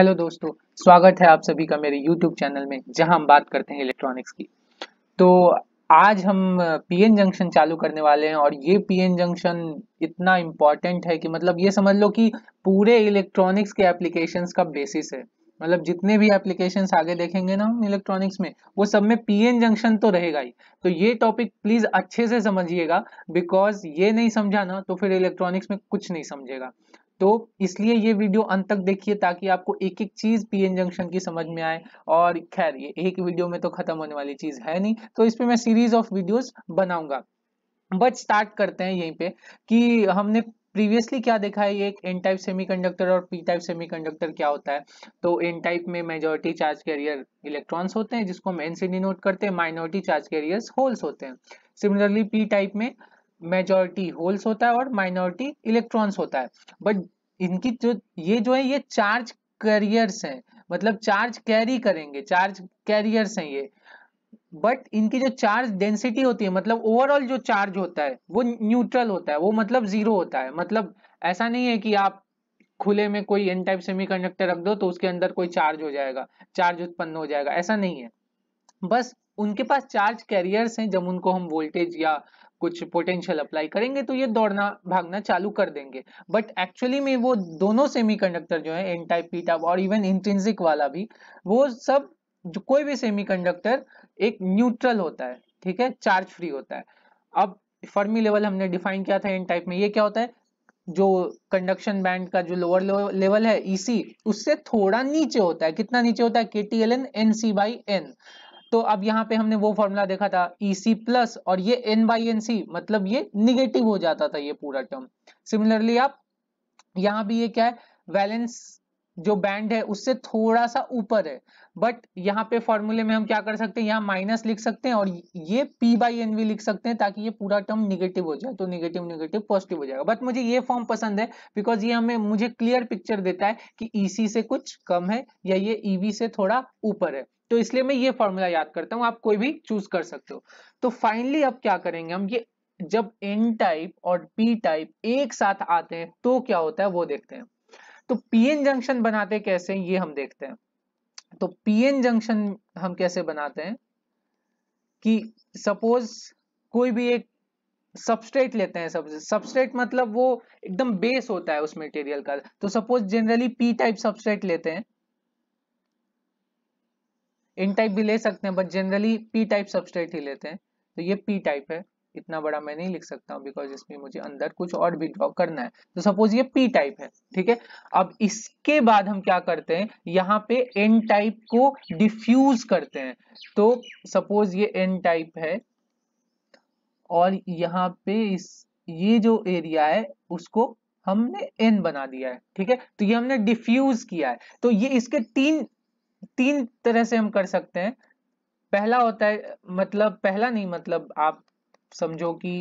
Hello दोस्तों स्वागत है आप सभी का मेरे यूट्यूब चैनल में जहां हम बात करते हैं इलेक्ट्रॉनिक्स की तो आज हम पीएन जंक्शन चालू करने वाले हैं और ये पीएन जंक्शन इतना इम्पोर्टेंट है कि मतलब ये समझ लो कि पूरे इलेक्ट्रॉनिक्स के एप्लीकेशन का बेसिस है मतलब जितने भी एप्लीकेशन आगे देखेंगे ना हम इलेक्ट्रॉनिक्स में वो सब में पीएन जंक्शन तो रहेगा ही तो ये टॉपिक प्लीज अच्छे से समझिएगा बिकॉज ये नहीं समझा ना तो फिर इलेक्ट्रॉनिक्स में कुछ नहीं समझेगा तो इसलिए ये वीडियो अंत तक देखिए ताकि आपको एक एक चीज पीएन जंक्शन की समझ में आए और खैर ये एक वीडियो में तो खत्म होने वाली चीज है नहीं तो इस पर मैं सीरीज ऑफ वीडियोस बनाऊंगा बट स्टार्ट करते हैं यहीं पे कि हमने प्रीवियसली क्या देखा है एक एन टाइप सेमीकंडक्टर और पी टाइप सेमीकंडक्टर क्या होता है तो एन टाइप में मेजोरिटी चार्ज कैरियर इलेक्ट्रॉन्स होते हैं जिसको हम एनसी डिनोट करते हैं माइनॉरिटी चार्ज कैरियर्स होल्स होते हैं सिमिलरली पी टाइप में मेजोरिटी होल्स होता है और माइनॉरिटी इलेक्ट्रॉन्स होता है बट इनकी जो ये जो है ये चार्ज कैरियर्स हैं मतलब चार्ज कैरी करेंगे चार्ज कैरियर्स हैं ये बट इनकी जो चार्ज डेंसिटी होती है मतलब ओवरऑल जो चार्ज होता है वो न्यूट्रल होता है वो मतलब जीरो होता है मतलब ऐसा नहीं है कि आप खुले में कोई एन टाइप सेमीकंडक्टर रख दो तो उसके अंदर कोई चार्ज हो जाएगा चार्ज उत्पन्न हो जाएगा ऐसा नहीं है बस उनके पास चार्ज कैरियर्स हैं जब उनको हम वोल्टेज या कुछ पोटेंशियल अप्लाई करेंगे तो ये दौड़ना भागना चालू कर देंगे बट एक्चुअली में वो दोनों सेमीकंडक्टर जो है एन टाइप पी टाइप और इवन इंट्रेंसिक वाला भी वो सब जो कोई भी सेमीकंडक्टर एक न्यूट्रल होता है ठीक है चार्ज फ्री होता है अब फर्मी लेवल हमने डिफाइन किया था एन टाइप में ये क्या होता है जो कंडक्शन बैंड का जो लोअर लेवल है ईसी e उससे थोड़ा नीचे होता है कितना नीचे होता है K T L N N C by N तो अब यहाँ पे हमने वो फॉर्मूला देखा था EC प्लस और ये एन बाई एन सी मतलब ये निगेटिव हो जाता था ये पूरा टर्म सिमिलरली आप यहाँ भी ये क्या है वैलेंस जो बैंड है उससे थोड़ा सा ऊपर है बट यहाँ पे फॉर्मूले में हम क्या कर सकते हैं यहाँ माइनस लिख सकते हैं और ये p बाई एन भी लिख सकते हैं ताकि ये पूरा टर्म निगेटिव हो जाए तो निगेटिव निगेटिव पॉजिटिव हो जाएगा बट मुझे ये फॉर्म पसंद है बिकॉज ये हमें मुझे क्लियर पिक्चर देता है कि सी e से कुछ कम है या ये ईवी e से थोड़ा ऊपर है तो इसलिए मैं ये फॉर्मूला याद करता हूँ आप कोई भी चूज कर सकते हो तो फाइनली अब क्या करेंगे हम ये जब एन टाइप और पी टाइप एक साथ आते हैं तो क्या होता है वो देखते हैं तो पीएन जंक्शन बनाते कैसे ये हम देखते हैं तो पीएन जंक्शन हम कैसे बनाते हैं कि सपोज कोई भी एक सबस्ट्रेट लेते हैं सब सबस्ट्रेट मतलब वो एकदम बेस होता है उस मटेरियल का तो suppose generally P type substrate लेते हैं एन टाइप भी ले सकते हैं but generally P type substrate ही लेते हैं तो ये पी टाइप है इतना बड़ा मैं नहीं लिख सकता हूँ बिकॉज इसमें मुझे अंदर कुछ और भी ड्रॉ करना है तो सपोज ये पी टाइप है ठीक है अब इसके बाद हम क्या करते हैं यहाँ पे एन टाइप को डिफ्यूज करते हैं तो सपोज ये एन टाइप है और यहाँ पे इस ये जो एरिया है उसको हमने एन बना दिया है ठीक है तो ये हमने डिफ्यूज किया है तो ये इसके तीन तीन तरह से हम कर सकते हैं पहला होता है मतलब पहला नहीं मतलब आप समझो कि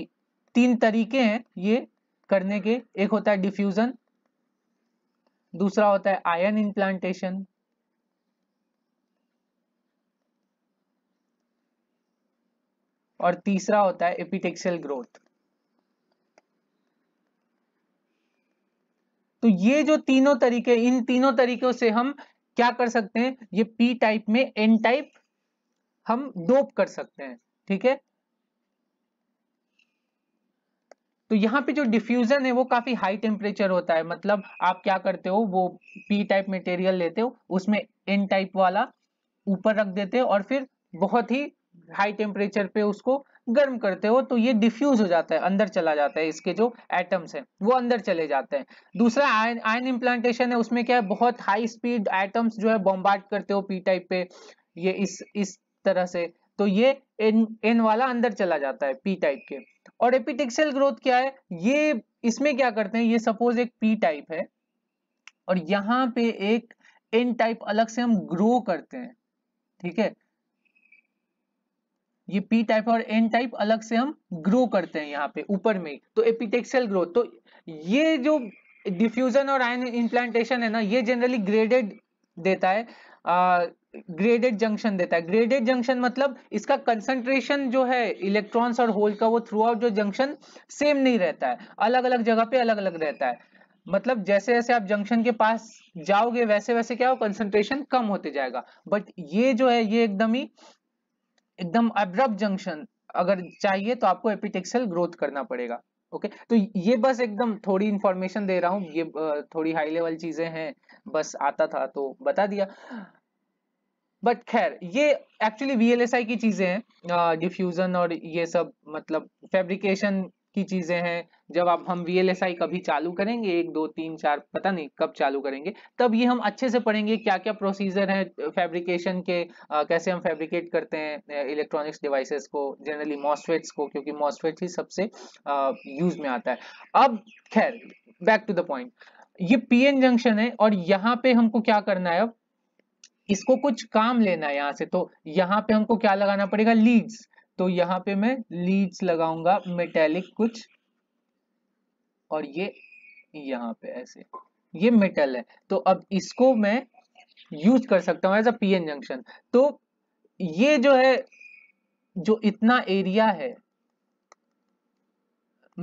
तीन तरीके हैं ये करने के एक होता है डिफ्यूजन दूसरा होता है आयन इम्प्लांटेशन और तीसरा होता है एपिटेक्सियल ग्रोथ तो ये जो तीनों तरीके इन तीनों तरीकों से हम क्या कर सकते हैं ये पी टाइप में एन टाइप हम डोप कर सकते हैं ठीक है तो यहाँ पे जो डिफ्यूजन है वो काफी हाई टेम्परेचर होता है मतलब आप क्या करते हो वो पी टाइप मटेरियल लेते हो उसमें एन टाइप वाला ऊपर रख देते हो और फिर बहुत ही हाई टेम्परेचर पे उसको गर्म करते हो तो ये डिफ्यूज हो जाता है अंदर चला जाता है इसके जो एटम्स हैं वो अंदर चले जाते हैं दूसरा आयन इम्प्लांटेशन है उसमें क्या है बहुत हाई स्पीड एटम्स जो है बॉम्बार्ड करते हो पी टाइप पे ये इस इस तरह से तो ये एन एन वाला अंदर चला जाता है पी टाइप के और एपिटेक्सल ग्रोथ क्या है ये इसमें क्या करते हैं ये सपोज एक पी टाइप है और यहाँ पे एक एन टाइप अलग से हम ग्रो करते हैं ठीक है ये पी टाइप और एन टाइप अलग से हम ग्रो करते हैं यहाँ पे ऊपर में तो एपिटेक्सल ग्रोथ तो ये जो डिफ्यूजन और आयन इम्प्लांटेशन है ना ये जनरली ग्रेडेड देता है आ, ग्रेडेड जंक्शन देता है ग्रेडेड जंक्शन मतलब इसका कंसंट्रेशन जो है इलेक्ट्रॉन्स और होल का वो थ्रू आउट जो जंक्शन सेम नहीं रहता है अलग अलग जगह पे अलग अलग रहता है मतलब जैसे जैसे आप जंक्शन के पास जाओगे वैसे वैसे क्या हो कंसंट्रेशन कम होते जाएगा बट ये जो है ये एकदम ही एकदम अब्रब जंक्शन अगर चाहिए तो आपको एपिटेक्सल ग्रोथ करना पड़ेगा ओके okay? तो ये बस एकदम थोड़ी इंफॉर्मेशन दे रहा हूँ ये थोड़ी हाई लेवल चीजें हैं बस आता था तो बता दिया बट खैर ये एक्चुअली वी की चीजें हैं डिफ्यूजन और ये सब मतलब फैब्रिकेशन की चीजें हैं जब आप हम वी कभी चालू करेंगे एक दो तीन चार पता नहीं कब चालू करेंगे तब ये हम अच्छे से पढ़ेंगे क्या क्या प्रोसीजर है फैब्रिकेशन के आ, कैसे हम फैब्रिकेट करते हैं इलेक्ट्रॉनिक्स डिवाइसेस को जनरली मॉस्फेट्स को क्योंकि मॉस्फेट ही सबसे यूज में आता है अब खैर बैक टू द पॉइंट ये पीएन जंक्शन है और यहाँ पे हमको क्या करना है अब इसको कुछ काम लेना है यहाँ से तो यहाँ पे हमको क्या लगाना पड़ेगा लीड्स तो यहाँ पे मैं लीड्स लगाऊंगा मेटेलिक कुछ और ये यहाँ पे ऐसे ये मेटल है तो अब इसको मैं यूज कर सकता हूं एज अ एन जंक्शन तो ये जो है जो इतना एरिया है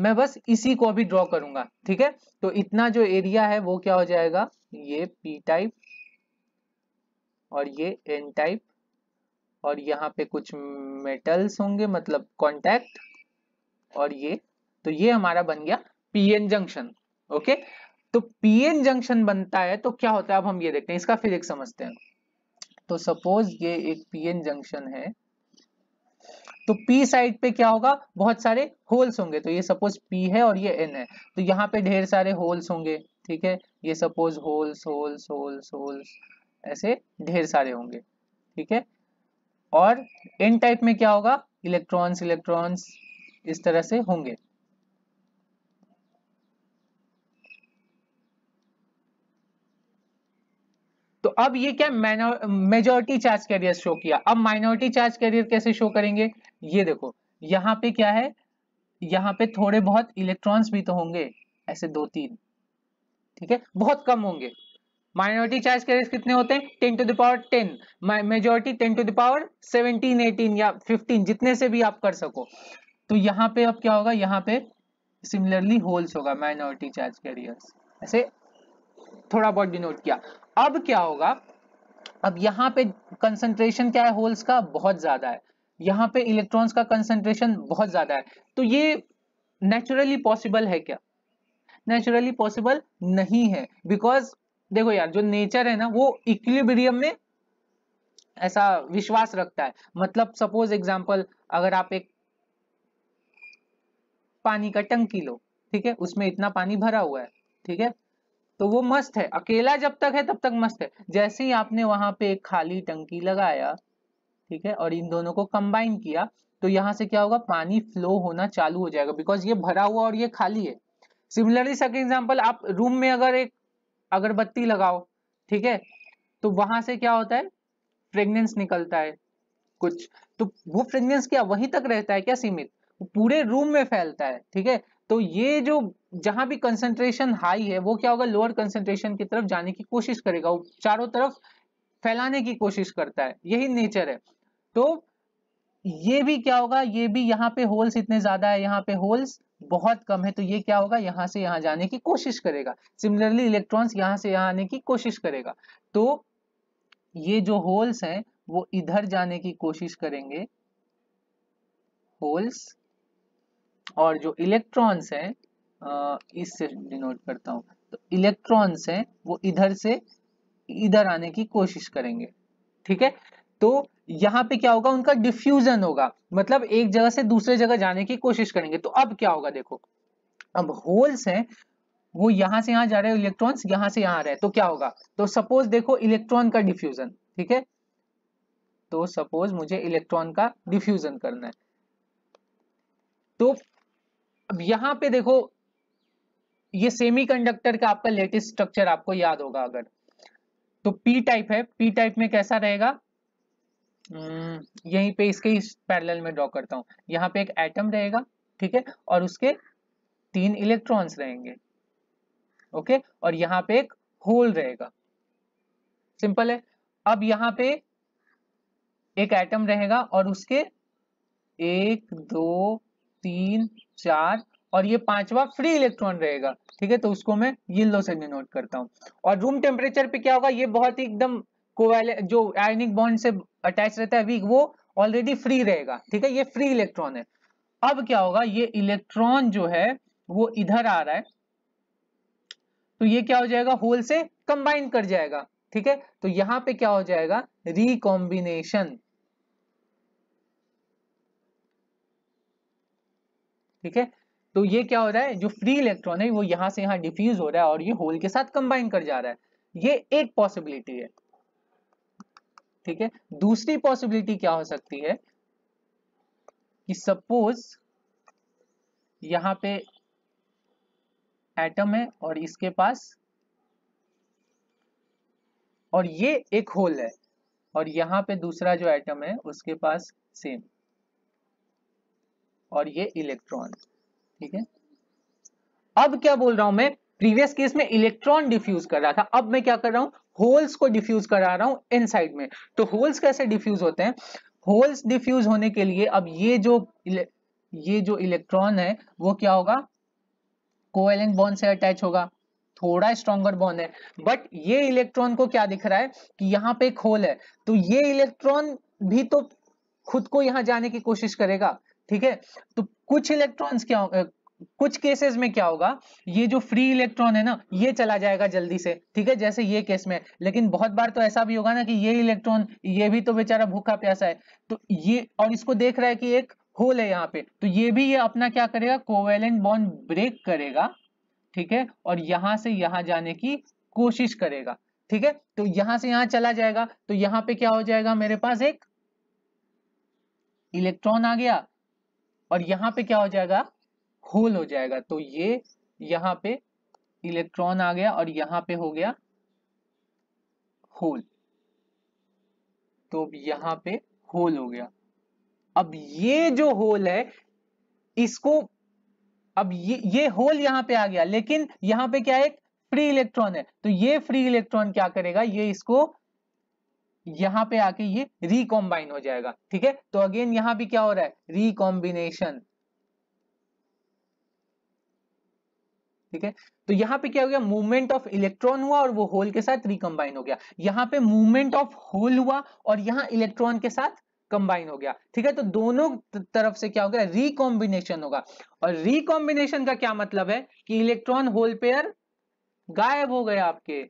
मैं बस इसी को अभी ड्रॉ करूंगा ठीक है तो इतना जो एरिया है वो क्या हो जाएगा ये पी टाइप और ये एन टाइप और यहाँ पे कुछ मेटल्स होंगे मतलब कॉन्टैक्ट और ये तो ये हमारा बन गया पीएन जंक्शन ओके तो पीएन जंक्शन बनता है तो क्या होता है अब हम ये देखते हैं इसका फिजिक्स समझते हैं तो सपोज ये एक पीएन जंक्शन है तो पी साइड पे क्या होगा बहुत सारे होल्स होंगे तो ये सपोज पी है और ये एन है तो यहाँ पे ढेर सारे होल्स होंगे ठीक है ये suppose holes holes holes holes ऐसे ढेर सारे होंगे ठीक है और एन टाइप में क्या होगा इलेक्ट्रॉन्स इलेक्ट्रॉन्स इस तरह से होंगे तो अब ये क्या मेजोरिटी चार्ज कैरियर शो किया अब माइनॉरिटी चार्ज कैरियर कैसे शो करेंगे ये देखो यहां पे क्या है यहां पे थोड़े बहुत इलेक्ट्रॉन्स भी तो होंगे ऐसे दो तीन ठीक है बहुत कम होंगे माइनॉरिटी चार्ज कैरियर्स कितने होते हैं ten to the power ten majority ten to the power seventeen eighteen या फिफ्टीन जितने से भी आप कर सको तो यहाँ पे अब क्या होगा यहाँ पे सिमिलरली होल्स होगा माइनॉरिटी चार्ज कैरियर्स ऐसे थोड़ा बहुत डिनोट किया अब क्या होगा अब यहाँ पे कंसंट्रेशन क्या है होल्स का बहुत ज्यादा है यहाँ पे इलेक्ट्रॉन्स का कंसंट्रेशन बहुत ज्यादा है तो ये नेचुरली पॉसिबल है क्या नेचुरली पॉसिबल नहीं है बिकॉज देखो यार जो नेचर है ना वो इक्विलिब्रियम में ऐसा विश्वास रखता है मतलब सपोज एग्जाम्पल अगर आप एक पानी का टंकी लो ठीक है उसमें इतना पानी भरा हुआ है ठीक है तो वो मस्त है अकेला जब तक है तब तक मस्त है जैसे ही आपने वहां पे एक खाली टंकी लगाया ठीक है और इन दोनों को कंबाइन किया तो यहाँ से क्या होगा पानी फ्लो होना चालू हो जाएगा बिकॉज ये भरा हुआ और ये खाली है सिमिलरली सेकेंड एग्जाम्पल आप रूम में अगर एक अगरबत्ती लगाओ ठीक है तो वहां से क्या होता है फ्रेग्रेंस निकलता है कुछ तो वो फ्रेग्रेंस क्या वहीं तक रहता है क्या सीमित पूरे रूम में फैलता है ठीक है तो ये जो जहां भी कंसेंट्रेशन हाई है वो क्या होगा लोअर कंसेंट्रेशन की तरफ जाने की कोशिश करेगा वो चारों तरफ फैलाने की कोशिश करता है यही नेचर है तो ये भी क्या होगा ये भी यहाँ पे होल्स इतने ज्यादा है यहाँ पे होल्स बहुत कम है तो ये क्या होगा यहाँ से यहाँ जाने की कोशिश करेगा सिमिलरली इलेक्ट्रॉन्स यहाँ से यहाँ आने की कोशिश करेगा तो ये जो होल्स हैं वो इधर जाने की कोशिश करेंगे होल्स और जो इलेक्ट्रॉन्स हैं इससे डिनोट करता हूं तो इलेक्ट्रॉन्स हैं वो इधर से इधर आने की कोशिश करेंगे ठीक है तो यहाँ पे क्या होगा उनका डिफ्यूजन होगा मतलब एक जगह से दूसरे जगह जाने की कोशिश करेंगे तो अब क्या होगा देखो अब होल्स हैं वो यहां से यहां जा रहे हैं इलेक्ट्रॉन्स यहां से यहां आ रहे हैं तो क्या होगा तो सपोज देखो इलेक्ट्रॉन का डिफ्यूजन ठीक है तो सपोज मुझे इलेक्ट्रॉन का डिफ्यूजन करना है तो अब यहां पे देखो ये सेमीकंडक्टर का आपका लेटेस्ट स्ट्रक्चर आपको याद होगा अगर तो पी टाइप है पी टाइप में कैसा रहेगा हम्म, यहीं पे इसके इस पैरेलल में ड्रॉ करता हूँ यहाँ पे एक एटम रहेगा ठीक है और उसके तीन इलेक्ट्रॉन्स रहेंगे ओके और यहाँ पे एक होल रहेगा सिंपल है अब यहाँ पे एक एटम रहेगा और उसके एक दो तीन चार और ये पांचवा फ्री इलेक्ट्रॉन रहेगा ठीक है तो उसको मैं येलो से डिनोट करता हूँ और रूम टेम्परेचर पे क्या होगा ये बहुत ही एकदम जो आयनिक बॉन्ड से अटैच रहता है वीक वो ऑलरेडी फ्री रहेगा ठीक है ये फ्री इलेक्ट्रॉन है अब क्या होगा ये इलेक्ट्रॉन जो है वो इधर आ रहा है तो ये क्या हो जाएगा होल से कंबाइन कर जाएगा ठीक है तो यहां पे क्या हो जाएगा रिकॉम्बिनेशन ठीक है तो ये क्या हो रहा है जो फ्री इलेक्ट्रॉन है वो यहां से यहां डिफ्यूज हो रहा है और ये होल के साथ कंबाइन कर जा रहा है ये एक पॉसिबिलिटी है ठीक है दूसरी पॉसिबिलिटी क्या हो सकती है कि सपोज यहां पे एटम है और इसके पास और ये एक होल है और यहां पे दूसरा जो एटम है उसके पास सेम और ये इलेक्ट्रॉन ठीक है अब क्या बोल रहा हूं मैं प्रीवियस केस में इलेक्ट्रॉन डिफ्यूज कर रहा था अब मैं क्या कर रहा हूं होल्स को डिफ्यूज करा रहा हूँ इनसाइड में तो होल्स कैसे डिफ्यूज होते हैं होल्स डिफ्यूज होने के लिए अब ये जो ये जो इलेक्ट्रॉन है वो क्या होगा कोवेलेंट बॉन्ड से अटैच होगा थोड़ा स्ट्रॉन्गर बॉन्ड है बट ये इलेक्ट्रॉन को क्या दिख रहा है कि यहाँ पे एक होल है तो ये इलेक्ट्रॉन भी तो खुद को यहाँ जाने की कोशिश करेगा ठीक है तो कुछ इलेक्ट्रॉन्स क्या कुछ केसेस में क्या होगा ये जो फ्री इलेक्ट्रॉन है ना ये चला जाएगा जल्दी से ठीक है जैसे ये केस में लेकिन बहुत बार तो ऐसा भी होगा ना कि ये इलेक्ट्रॉन ये भी तो बेचारा भूखा प्यासा है तो ये और इसको देख रहा है कि एक होल है यहाँ पे तो ये भी ये अपना क्या करेगा कोवेलेंट बॉन्ड ब्रेक करेगा ठीक है और यहां से यहां जाने की कोशिश करेगा ठीक है तो यहां से यहां चला जाएगा तो यहां पे क्या हो जाएगा मेरे पास एक इलेक्ट्रॉन आ गया और यहां पे क्या हो जाएगा होल हो जाएगा तो ये यहाँ पे इलेक्ट्रॉन आ गया और यहाँ पे हो गया होल तो अब यहाँ पे होल हो गया अब ये जो होल है इसको अब ये ये होल यहाँ पे आ गया लेकिन यहाँ पे क्या है फ्री इलेक्ट्रॉन है तो ये फ्री इलेक्ट्रॉन क्या करेगा ये इसको यहाँ पे आके ये रिकॉम्बाइन हो जाएगा ठीक है तो अगेन यहाँ भी क्या हो रहा है रिकॉम्बिनेशन ठीक है तो यहाँ पे क्या हो गया मूवमेंट ऑफ इलेक्ट्रॉन हुआ और वो होल के साथ रिकम्बाइन हो गया यहाँ पे मूवमेंट ऑफ होल हुआ और यहाँ इलेक्ट्रॉन के साथ कंबाइन हो गया ठीक है तो दोनों तरफ से क्या हो गया रिकॉम्बिनेशन होगा और रिकॉम्बिनेशन का क्या मतलब है कि इलेक्ट्रॉन होल पेयर गायब हो गए आपके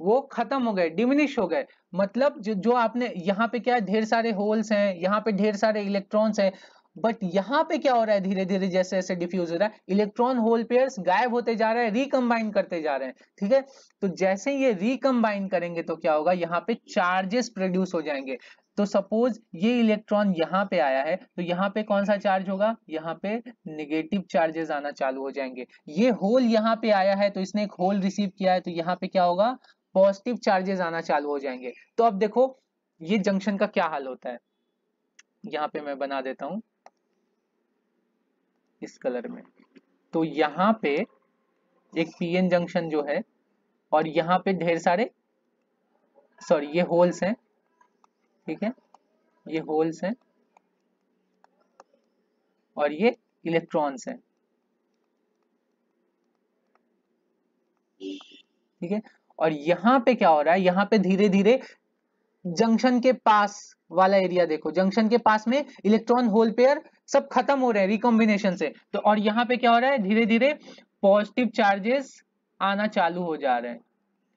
वो खत्म हो गए डिमिनिश हो गए मतलब जो, जो आपने यहाँ पे क्या ढेर सारे होल्स हैं यहाँ पे ढेर सारे इलेक्ट्रॉन्स हैं बट यहाँ पे क्या हो रहा है धीरे धीरे जैसे जैसे डिफ्यूज हो रहा है इलेक्ट्रॉन होल पेयर गायब होते जा रहे हैं रिकम्बाइन करते जा रहे हैं ठीक है तो जैसे ये रिकम्बाइन करेंगे तो क्या होगा यहाँ पे चार्जेस प्रोड्यूस हो जाएंगे तो सपोज ये इलेक्ट्रॉन यहां पे आया है तो यहाँ पे कौन सा चार्ज होगा यहाँ पे नेगेटिव चार्जेस आना चालू हो जाएंगे ये होल यहाँ पे आया है तो इसने एक होल रिसीव किया है तो यहाँ पे क्या होगा पॉजिटिव चार्जेस आना चालू हो जाएंगे तो अब देखो ये जंक्शन का क्या हाल होता है यहाँ पे मैं बना देता हूं इस कलर में तो यहाँ पे एक पीएन जंक्शन जो है और यहाँ पे ढेर सारे सॉरी ये होल्स हैं ठीक है ये होल्स हैं और ये इलेक्ट्रॉन्स हैं ठीक है और यहाँ पे क्या हो रहा है यहाँ पे धीरे धीरे जंक्शन के पास वाला एरिया देखो जंक्शन के पास में इलेक्ट्रॉन होल पेयर सब खत्म हो रहे हैं रिकॉम्बिनेशन से तो और यहाँ पे क्या हो रहा है धीरे धीरे पॉजिटिव चार्जेस आना चालू हो जा रहे हैं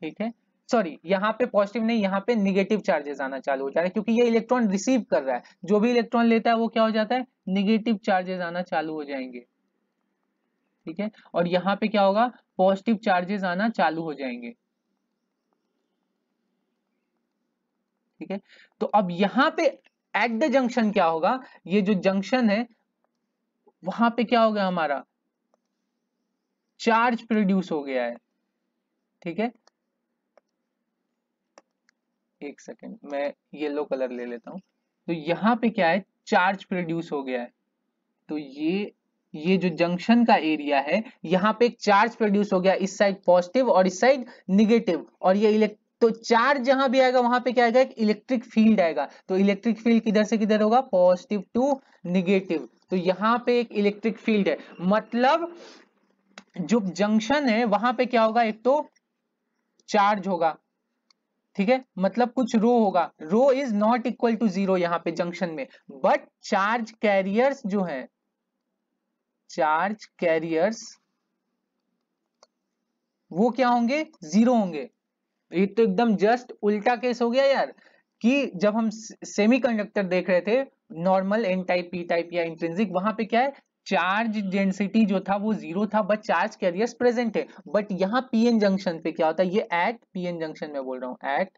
ठीक है सॉरी यहाँ पे पॉजिटिव नहीं यहाँ पे निगेटिव चार्जेस आना चालू हो जा रहा है क्योंकि ये इलेक्ट्रॉन रिसीव कर रहा है जो भी इलेक्ट्रॉन लेता है वो क्या हो जाता है निगेटिव चार्जेस आना चालू हो जाएंगे ठीक है और यहाँ पे क्या होगा पॉजिटिव चार्जेस आना चालू हो जाएंगे ठीक है तो अब यहाँ पे एट द जंक्शन क्या होगा ये जो जंक्शन है वहां पे क्या हो गया हमारा चार्ज प्रोड्यूस हो गया है ठीक है एक सेकेंड मैं येलो कलर ले लेता हूं तो यहां पे क्या है चार्ज प्रोड्यूस हो गया है तो ये ये जो जंक्शन का एरिया है यहां पे एक चार्ज प्रोड्यूस हो गया इस साइड पॉजिटिव और इस साइड निगेटिव और ये इलेक्ट्रिक तो चार्ज जहां भी आएगा वहां पे क्या आएगा एक इलेक्ट्रिक फील्ड आएगा तो इलेक्ट्रिक फील्ड किधर से किधर होगा पॉजिटिव टू निगेटिव तो यहां पे एक इलेक्ट्रिक फील्ड है मतलब जो जंक्शन है वहां पे क्या होगा एक तो चार्ज होगा ठीक है मतलब कुछ रो होगा rho is not equal to zero यहां पे जंक्शन में बट चार्ज कैरियर्स जो है चार्ज कैरियर्स वो क्या होंगे जीरो होंगे ये तो एकदम जस्ट उल्टा केस हो गया यार कि जब हम सेमी कंडक्टर देख रहे थे normal N type P type या इंट्रेंसिक वहां पे क्या है चार्ज डेंसिटी जो था वो जीरो था बट चार्ज कैरियर्स प्रेजेंट है बट यहाँ पीएन जंक्शन पे क्या होता है ये एट पीएन जंक्शन में बोल रहा हूँ एट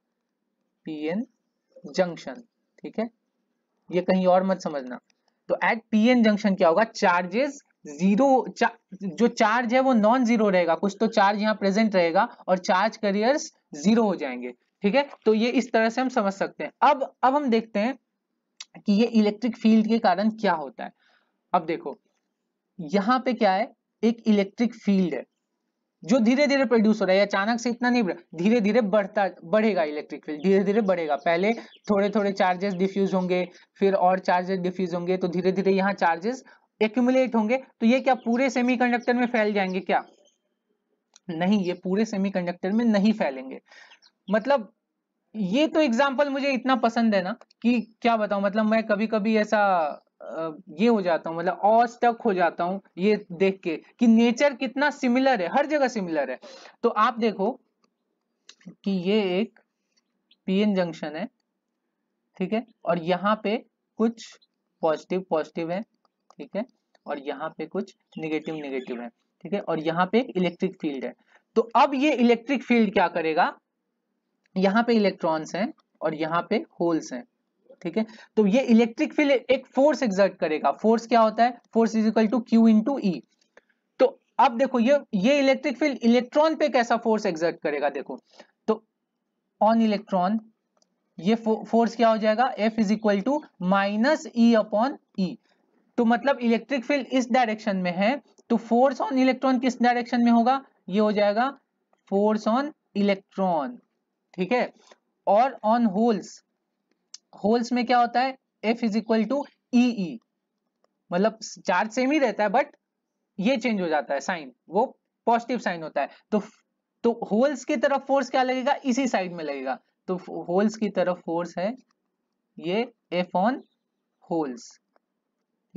पीएन जंक्शन ठीक है ये कहीं और मत समझना तो एट पीएन जंक्शन क्या होगा चार्जेस जीरो चा, जो चार्ज है वो नॉन जीरो रहेगा कुछ तो चार्ज यहाँ प्रेजेंट रहेगा और चार्ज करियर्स जीरो हो जाएंगे ठीक है तो ये इस तरह से हम समझ सकते हैं अब अब हम देखते हैं कि ये इलेक्ट्रिक फील्ड के कारण क्या होता है अब देखो यहाँ पे क्या है एक इलेक्ट्रिक फील्ड है जो धीरे धीरे प्रोड्यूस हो रहा है अचानक से इतना नहीं धीरे धीरे बढ़ता बढ़ेगा इलेक्ट्रिक फील्ड धीरे धीरे बढ़ेगा पहले थोड़े थोड़े चार्जेस डिफ्यूज होंगे फिर और चार्जेस डिफ्यूज होंगे तो धीरे धीरे यहाँ चार्जेस एक्यूमुलेट होंगे तो ये क्या पूरे सेमीकंडक्टर में फैल जाएंगे क्या नहीं ये पूरे सेमीकंडक्टर में नहीं फैलेंगे मतलब ये तो एग्जाम्पल मुझे इतना पसंद है ना कि क्या बताऊं मतलब मैं कभी कभी ऐसा ये हो जाता हूँ मतलब और स्टक हो जाता हूँ ये देख के कि नेचर कितना सिमिलर है हर जगह सिमिलर है तो आप देखो कि ये एक पीएन जंक्शन है ठीक है और यहाँ पे कुछ पॉजिटिव पॉजिटिव है ठीक है और यहाँ पे कुछ निगेटिव निगेटिव है ठीक है और यहाँ पे एक इलेक्ट्रिक फील्ड है तो अब ये इलेक्ट्रिक फील्ड क्या करेगा यहाँ पे इलेक्ट्रॉन्स हैं और यहाँ पे होल्स हैं ठीक है तो ये इलेक्ट्रिक फील्ड एक फोर्स एग्जर्ट करेगा फोर्स क्या होता है force is equal to Q to E तो अब देखो ये ये इलेक्ट्रिक फील्ड इलेक्ट्रॉन पे कैसा फोर्स एग्जर्ट करेगा देखो तो ऑन इलेक्ट्रॉन ये फोर्स क्या हो जाएगा F is equal to minus E upon E तो मतलब इलेक्ट्रिक फील्ड इस डायरेक्शन में है तो फोर्स ऑन इलेक्ट्रॉन किस डायरेक्शन में होगा ये हो जाएगा फोर्स ऑन इलेक्ट्रॉन ठीक है और ऑन होल्स होल्स में क्या होता है F is equal to E मतलब चार्ज सेम ही रहता है बट ये चेंज हो जाता है साइन वो पॉजिटिव साइन होता है तो तो होल्स की तरफ फोर्स क्या लगेगा इसी साइड में लगेगा तो होल्स की तरफ फोर्स है ये एफ ऑन होल्स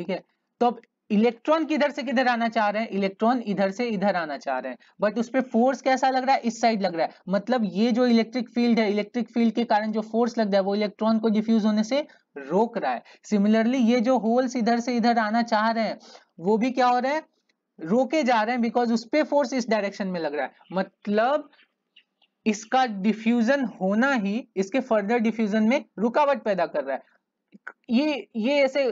ठीक है तो अब इलेक्ट्रॉन किधर से किधर आना चाह रहे हैं इलेक्ट्रॉन इधर से इधर आना चाह रहे हैं बट उस पर फोर्स कैसा लग रहा है इस साइड लग रहा है मतलब ये जो इलेक्ट्रिक फील्ड है इलेक्ट्रिक फील्ड के कारण जो फोर्स लग रहा है वो इलेक्ट्रॉन को डिफ्यूज होने से रोक रहा है सिमिलरली ये जो होल्स इधर से इधर आना चाह रहे हैं वो भी क्या हो रहा है रोके जा रहे हैं बिकॉज उस पर फोर्स इस डायरेक्शन में लग रहा है मतलब इसका डिफ्यूजन होना ही इसके फर्दर डिफ्यूजन में रुकावट पैदा कर रहा है ये ये ऐसे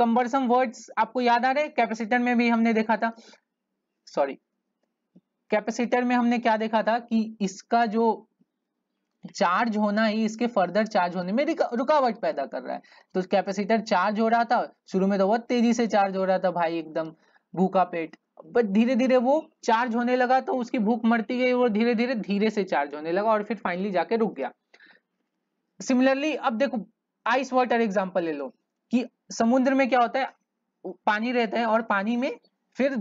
कंबरसम वर्ड्स आपको याद आ रहे कैपेसिटर में भी हमने देखा था सॉरी कैपेसिटर में हमने क्या देखा था कि इसका जो चार्ज होना ही इसके फर्दर चार्ज होने में रुकावट पैदा कर रहा है तो कैपेसिटर चार्ज हो रहा था शुरू में तो बहुत तेजी से चार्ज हो रहा था भाई एकदम भूखा पेट बट धीरे धीरे वो चार्ज होने लगा तो उसकी भूख मरती गई और धीरे धीरे धीरे से चार्ज होने लगा और फिर फाइनली जाके रुक गया सिमिलरली अब देखो आइस वाटर एग्जाम्पल ले लो कि समुद्र में क्या होता है पानी रहता है और पानी में फिर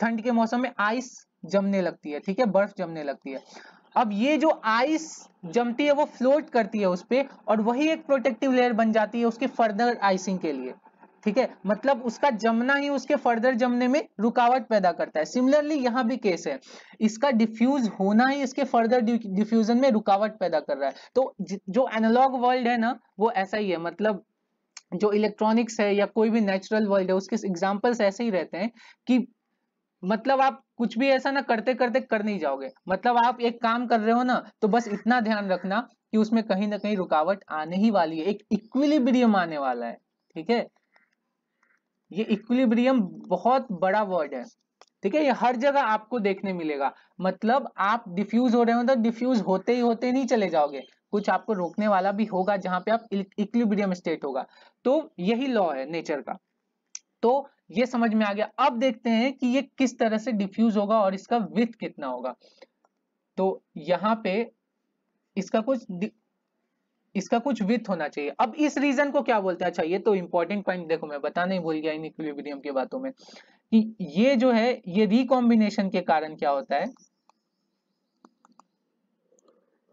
ठंड के मौसम में आइस जमने लगती है ठीक है बर्फ जमने लगती है अब ये जो आइस जमती है वो फ्लोट करती है उस पर और वही एक प्रोटेक्टिव लेयर बन जाती है उसकी फर्दर आइसिंग के लिए ठीक है मतलब उसका जमना ही उसके फर्दर जमने में रुकावट पैदा करता है सिमिलरली यहां भी केस है इसका डिफ्यूज होना ही इसके फर्दर डिफ्यूजन में रुकावट पैदा कर रहा है तो जो एनालॉग वर्ल्ड है ना वो ऐसा ही है मतलब जो इलेक्ट्रॉनिक्स है या कोई भी नेचुरल वर्ल्ड है उसके एग्जाम्पल्स ऐसे ही रहते हैं कि मतलब आप कुछ भी ऐसा ना करते करते कर नहीं जाओगे मतलब आप एक काम कर रहे हो ना तो बस इतना ध्यान रखना कि उसमें कहीं ना कहीं रुकावट आने ही वाली है एक इक्विलिब्रियम आने वाला है ठीक है ये इक्विलिब्रियम बहुत बड़ा वर्ड है ठीक है ये हर जगह आपको देखने मिलेगा मतलब आप डिफ्यूज हो रहे हो तो डिफ्यूज होते ही होते नहीं चले जाओगे कुछ आपको रोकने वाला भी होगा जहां पे आप इक्विलिब्रियम स्टेट होगा तो यही लॉ है नेचर का तो ये समझ में आ गया अब देखते हैं कि ये किस तरह से डिफ्यूज होगा और इसका विथ कितना होगा तो यहाँ पे इसका कुछ इसका कुछ विथ होना चाहिए अब इस रीजन को क्या बोलते हैं अच्छा ये तो इंपॉर्टेंट पॉइंट देखो मैं बता ही भूल गया इन इक्विलिब्रियम की बातों में कि ये जो है ये रिकॉम्बिनेशन के कारण क्या होता है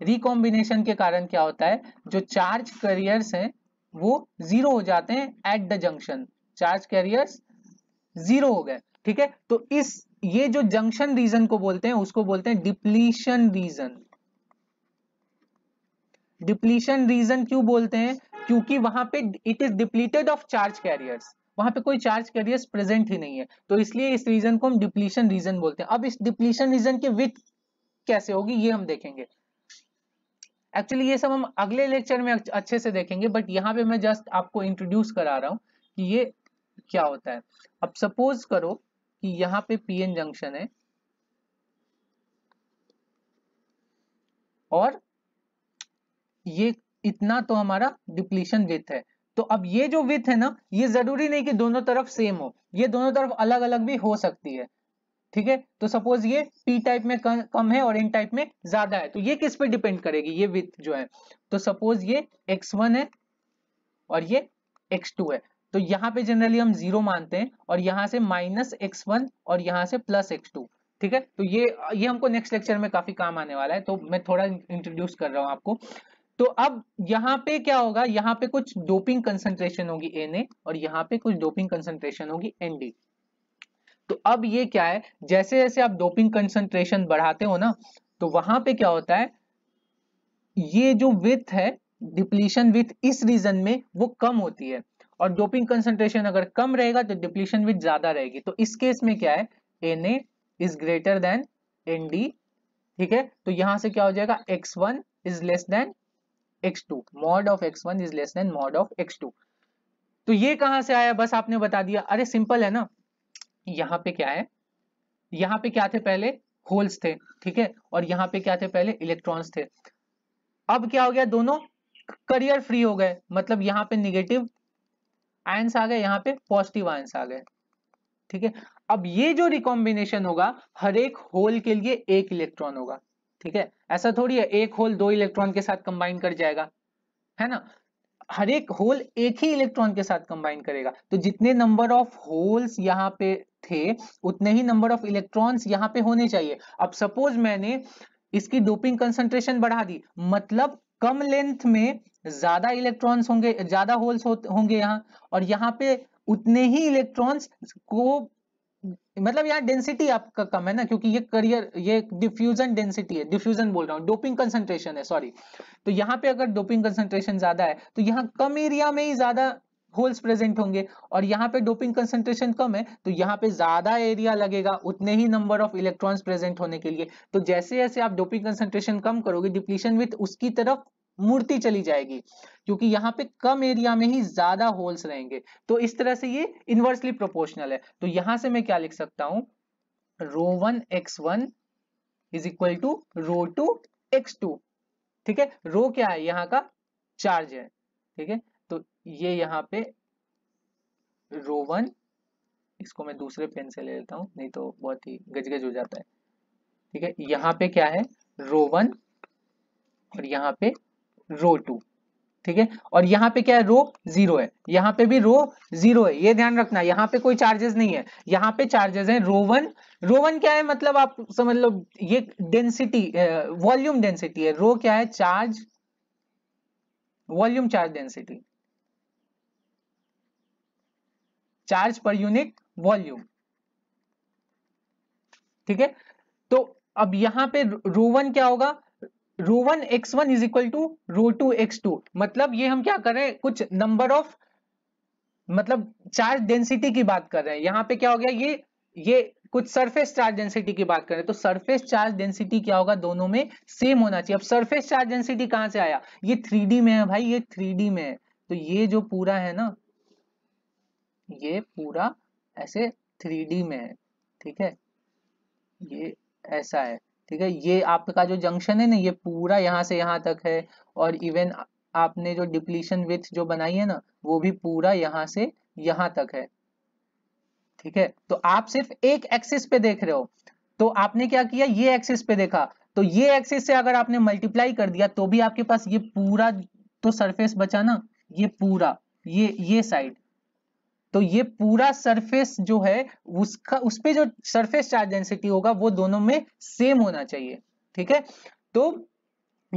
रिकॉम्बिनेशन के कारण क्या होता है जो चार्ज कैरियर्स हैं वो जीरो हो जाते हैं at the junction charge carriers zero हो गए ठीक है तो इस ये जो जंक्शन रीजन को बोलते हैं उसको बोलते हैं डिप्लीशन रीजन डिप्लीशन रीजन क्यों बोलते हैं क्योंकि वहां पे it is depleted of charge carriers वहां पे कोई चार्ज कैरियर्स प्रेजेंट ही नहीं है तो इसलिए इस रीजन को हम डिप्लीशन रीजन बोलते हैं अब इस डिप्लीशन रीजन की विथ कैसे होगी ये हम देखेंगे एक्चुअली ये सब हम अगले लेक्चर में अच्छे से देखेंगे बट यहाँ पे मैं जस्ट आपको इंट्रोड्यूस करा रहा हूँ कि ये क्या होता है अब सपोज करो कि यहाँ पे पीएन जंक्शन है और ये इतना तो हमारा डिप्लीशन विथ है तो अब ये जो विथ है ना ये जरूरी नहीं कि दोनों तरफ सेम हो ये दोनों तरफ अलग अलग भी हो सकती है ठीक है तो सपोज ये पी टाइप में कम है और इन टाइप में ज्यादा है तो ये किस पे डिपेंड करेगी ये विथ जो है तो सपोज ये एक्स वन है और ये एक्स टू है तो यहाँ पे जनरली हम जीरो मानते हैं और यहाँ से माइनस एक्स वन और यहाँ से प्लस एक्स टू ठीक है तो ये ये हमको नेक्स्ट लेक्चर में काफी काम आने वाला है तो मैं थोड़ा इंट्रोड्यूस कर रहा हूँ आपको तो अब यहाँ पे क्या होगा यहाँ पे कुछ डोपिंग कंसंट्रेशन होगी एन ए और यहाँ पे कुछ डोपिंग कंसंट्रेशन होगी एनडी तो अब ये क्या है जैसे जैसे आप डोपिंग कंसंट्रेशन बढ़ाते हो ना तो वहां पे क्या होता है ये जो विथ है डिप्लीशन विथ इस रीजन में वो कम होती है और डोपिंग कंसंट्रेशन अगर कम रहेगा तो डिप्लीशन विथ ज्यादा रहेगी तो इस केस में क्या है N A is greater than N D ठीक है तो यहां से क्या हो जाएगा X one is less than X two mod of X one is less than mod of X two तो ये कहां से आया बस आपने बता दिया अरे सिंपल है ना यहाँ पे क्या है यहाँ पे क्या थे पहले होल्स थे ठीक है और यहाँ पे क्या थे पहले इलेक्ट्रॉन्स थे अब क्या हो गया दोनों करियर फ्री हो गए मतलब यहाँ पे निगेटिव आयंस आ गए यहाँ पे पॉजिटिव आयंस आ गए ठीक है अब ये जो रिकॉम्बिनेशन होगा हर एक होल के लिए एक इलेक्ट्रॉन होगा ठीक है ऐसा थोड़ी है एक होल दो इलेक्ट्रॉन के साथ कंबाइन कर जाएगा है ना हर एक होल एक ही इलेक्ट्रॉन के साथ कंबाइन करेगा तो जितने नंबर ऑफ होल्स यहाँ पे थे उतने ही नंबर ऑफ इलेक्ट्रॉन्स यहाँ पे होने चाहिए अब सपोज मैंने इसकी डोपिंग कंसंट्रेशन बढ़ा दी मतलब कम लेंथ में ज्यादा इलेक्ट्रॉन्स होंगे ज्यादा होल्स होंगे यहाँ और यहाँ पे उतने ही इलेक्ट्रॉन्स को मतलब यहाँ डेंसिटी आपका कम है ना क्योंकि ये करियर ये डिफ्यूजन डेंसिटी है डिफ्यूजन बोल रहा हूँ डोपिंग कंसंट्रेशन है सॉरी तो यहाँ पे अगर डोपिंग कंसंट्रेशन ज्यादा है तो यहाँ कम एरिया में ही ज्यादा होल्स प्रेजेंट होंगे और यहाँ पे डोपिंग कंसेंट्रेशन कम है तो यहाँ पे ज्यादा एरिया लगेगा उतने ही नंबर ऑफ इलेक्ट्रॉन्स प्रेजेंट होने के लिए तो जैसे जैसे आप डोपिंग कंसेंट्रेशन कम करोगे डिप्लीशन विथ उसकी तरफ मूर्ति चली जाएगी क्योंकि यहाँ पे कम एरिया में ही ज्यादा होल्स रहेंगे तो इस तरह से ये इनवर्सली प्रोपोर्शनल है तो यहां से मैं क्या लिख सकता हूं rho one X one is equal to rho two X two ठीक है रो क्या है यहाँ का चार्ज है ठीक है तो ये यहाँ पे रो वन इसको मैं दूसरे पेन से ले लेता हूँ नहीं तो बहुत ही गजगज हो जाता है ठीक है यहाँ पे क्या है रो वन और यहाँ पे रो टू ठीक है और यहाँ पे क्या है रो जीरो है यहाँ पे भी रो जीरो है ये ध्यान रखना यहाँ पे कोई चार्जेस नहीं है यहाँ पे चार्जेस हैं रो वन रो वन क्या है मतलब आप समझ लो ये डेंसिटी वॉल्यूम डेंसिटी है रो क्या है charge volume charge density charge per unit volume ठीक है तो अब यहां पे रो वन क्या होगा rho one X one is equal to rho two X two मतलब ये हम क्या कर रहे हैं कुछ नंबर ऑफ मतलब चार्ज डेंसिटी की बात कर रहे हैं यहाँ पे क्या हो गया ये ये कुछ सरफेस चार्ज डेंसिटी की बात करें तो सरफेस चार्ज डेंसिटी क्या होगा दोनों में सेम होना चाहिए अब सरफेस चार्ज डेंसिटी कहाँ से आया ये थ्री में है भाई ये थ्री में है तो ये जो पूरा है ना ये पूरा ऐसे थ्री में है ठीक है ये ऐसा है ठीक है ये आपका जो जंक्शन है ना ये पूरा यहाँ से यहाँ तक है और इवन आपने जो डिप्लीशन विथ जो बनाई है ना वो भी पूरा यहाँ से यहाँ तक है ठीक है तो आप सिर्फ एक एक्सिस पे देख रहे हो तो आपने क्या किया ये एक्सिस पे देखा तो ये एक्सिस से अगर आपने मल्टीप्लाई कर दिया तो भी आपके पास ये पूरा तो सरफेस बचा ना ये पूरा ये ये साइड तो ये पूरा सरफेस जो है उसका उस पर जो सरफेस चार्ज डेंसिटी होगा वो दोनों में सेम होना चाहिए ठीक है तो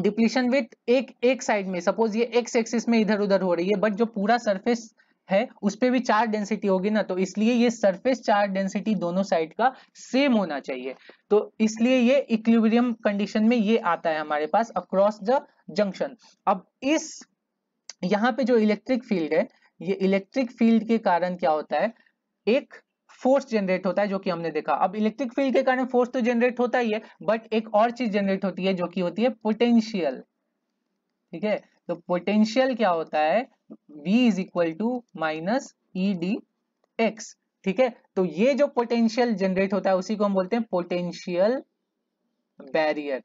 डिप्लीशन विथ एक एक साइड में सपोज ये एक्स एक्सिस में इधर उधर हो रही है बट जो पूरा सरफेस है उस पर भी चार्ज डेंसिटी होगी ना तो इसलिए ये सरफेस चार्ज डेंसिटी दोनों साइड का सेम होना चाहिए तो इसलिए ये इक्विबरियम कंडीशन में ये आता है हमारे पास अक्रॉस द जंक्शन अब इस यहाँ पे जो इलेक्ट्रिक फील्ड है ये इलेक्ट्रिक फील्ड के कारण क्या होता है एक फोर्स जनरेट होता है जो कि हमने देखा अब इलेक्ट्रिक फील्ड के कारण फोर्स तो जनरेट होता ही है बट एक और चीज जनरेट होती है जो कि होती है पोटेंशियल ठीक है तो पोटेंशियल क्या होता है v is equal to minus E D X ठीक है तो ये जो पोटेंशियल जनरेट होता है उसी को हम बोलते हैं पोटेंशियल बैरियर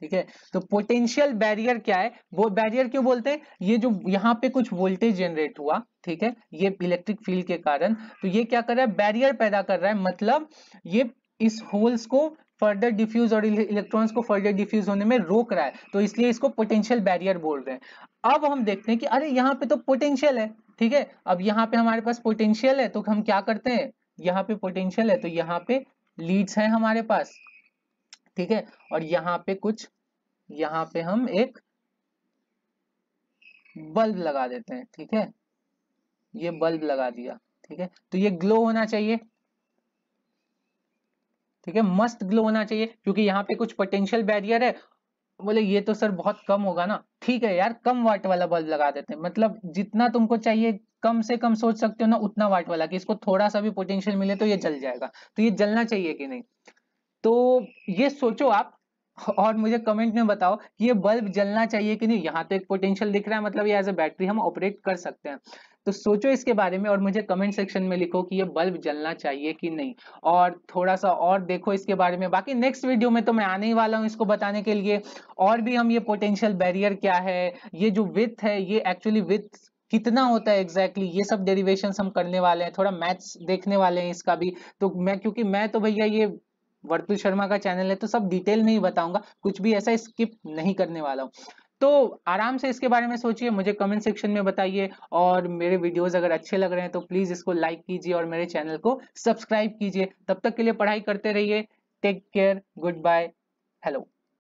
ठीक है तो पोटेंशियल बैरियर क्या है वो बैरियर क्यों बोलते हैं ये जो यहाँ पे कुछ वोल्टेज जनरेट हुआ ठीक है ये इलेक्ट्रिक फील्ड के कारण तो ये क्या कर रहा है बैरियर पैदा कर रहा है मतलब ये इस होल्स को फर्दर डिफ्यूज और इलेक्ट्रॉन्स को फर्दर डिफ्यूज होने में रोक रहा है तो इसलिए इसको पोटेंशियल बैरियर बोल रहे हैं अब हम देखते हैं कि अरे यहाँ पे तो पोटेंशियल है ठीक है अब यहाँ पे हमारे पास पोटेंशियल है तो हम क्या करते हैं यहाँ पे पोटेंशियल है तो यहाँ पे लीड्स है हमारे पास ठीक है और यहाँ पे कुछ यहाँ पे हम एक बल्ब लगा देते हैं ठीक है ये बल्ब लगा दिया ठीक है तो ये ग्लो होना चाहिए ठीक है मस्त ग्लो होना चाहिए क्योंकि यहाँ पे कुछ पोटेंशियल बैरियर है बोले ये तो सर बहुत कम होगा ना ठीक है यार कम वाट वाला बल्ब लगा देते हैं मतलब जितना तुमको चाहिए कम से कम सोच सकते हो ना उतना वाट वाला कि इसको थोड़ा सा भी पोटेंशियल मिले तो ये जल जाएगा तो ये जलना चाहिए कि नहीं तो ये सोचो आप और मुझे कमेंट में बताओ कि ये बल्ब जलना चाहिए कि नहीं यहाँ तो एक पोटेंशियल दिख रहा है मतलब ये एज ए बैटरी हम ऑपरेट कर सकते हैं तो सोचो इसके बारे में और मुझे कमेंट सेक्शन में लिखो कि ये बल्ब जलना चाहिए कि नहीं और थोड़ा सा और देखो इसके बारे में बाकी नेक्स्ट वीडियो में तो मैं आने ही वाला हूँ इसको बताने के लिए और भी हम ये पोटेंशियल बैरियर क्या है ये जो विथ है ये एक्चुअली विथ कितना होता है एग्जैक्टली exactly? ये सब डेरिवेशन हम करने वाले हैं थोड़ा मैथ्स देखने वाले हैं इसका भी तो मैं क्योंकि मैं तो भैया ये वर्तुल शर्मा का चैनल है तो सब डिटेल में ही बताऊंगा कुछ भी ऐसा स्किप नहीं करने वाला हूँ तो आराम से इसके बारे में सोचिए मुझे कमेंट सेक्शन में बताइए और मेरे वीडियोस अगर अच्छे लग रहे हैं तो प्लीज़ इसको लाइक कीजिए और मेरे चैनल को सब्सक्राइब कीजिए तब तक के लिए पढ़ाई करते रहिए take care good bye hello